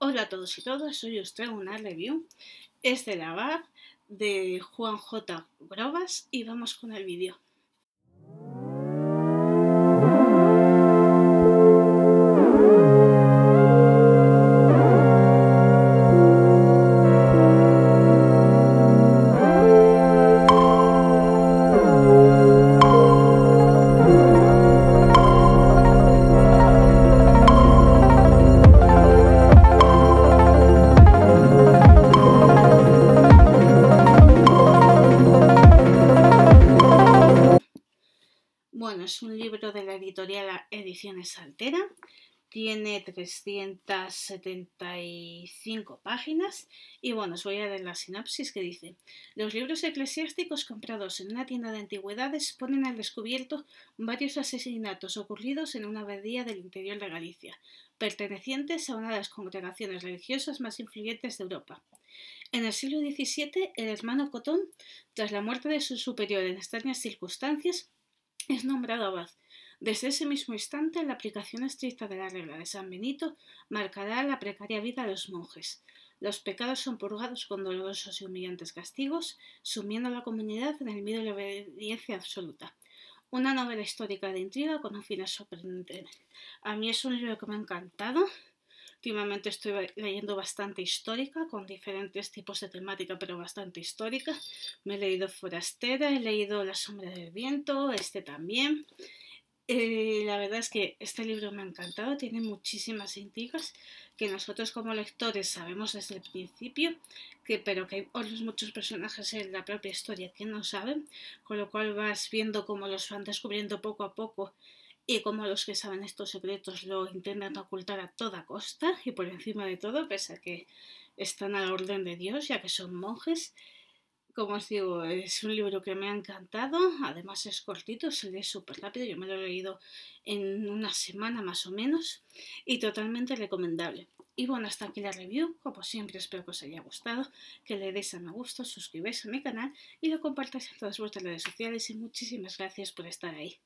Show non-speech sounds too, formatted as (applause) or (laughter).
Hola a todos y todas, hoy os traigo una review, es de la de Juan J. Grobas y vamos con el vídeo. es un libro de la editorial Ediciones Altera. Tiene 375 páginas y bueno, os voy a leer la sinopsis que dice Los libros eclesiásticos comprados en una tienda de antigüedades ponen al descubierto varios asesinatos ocurridos en una abadía del interior de Galicia, pertenecientes a una de las congregaciones religiosas más influyentes de Europa. En el siglo XVII, el hermano Cotón, tras la muerte de su superior en extrañas circunstancias, (laughs) es nombrado abad. Desde ese mismo instante, la aplicación estricta de la regla de San Benito marcará la precaria vida de los monjes. Los pecados son purgados con dolorosos y humillantes castigos, sumiendo a la comunidad en el miedo y la obediencia absoluta. Una novela histórica de intriga con un final sorprendente. A mí es un libro que me ha encantado. Últimamente estoy leyendo bastante histórica, con diferentes tipos de temática, pero bastante histórica. Me he leído Forastera, he leído La sombra del viento, este también. Eh, la verdad es que este libro me ha encantado, tiene muchísimas intrigas que nosotros como lectores sabemos desde el principio, pero que hay otros muchos personajes en la propia historia que no saben, con lo cual vas viendo cómo los van descubriendo poco a poco y como los que saben estos secretos lo intentan ocultar a toda costa y por encima de todo, pese a que están a la orden de Dios, ya que son monjes. Como os digo, es un libro que me ha encantado, además es cortito, se lee súper rápido, yo me lo he leído en una semana más o menos y totalmente recomendable. Y bueno, hasta aquí la review, como siempre espero que os haya gustado, que le deis a me gusta, suscribáis a mi canal y lo compartáis en todas vuestras redes sociales y muchísimas gracias por estar ahí.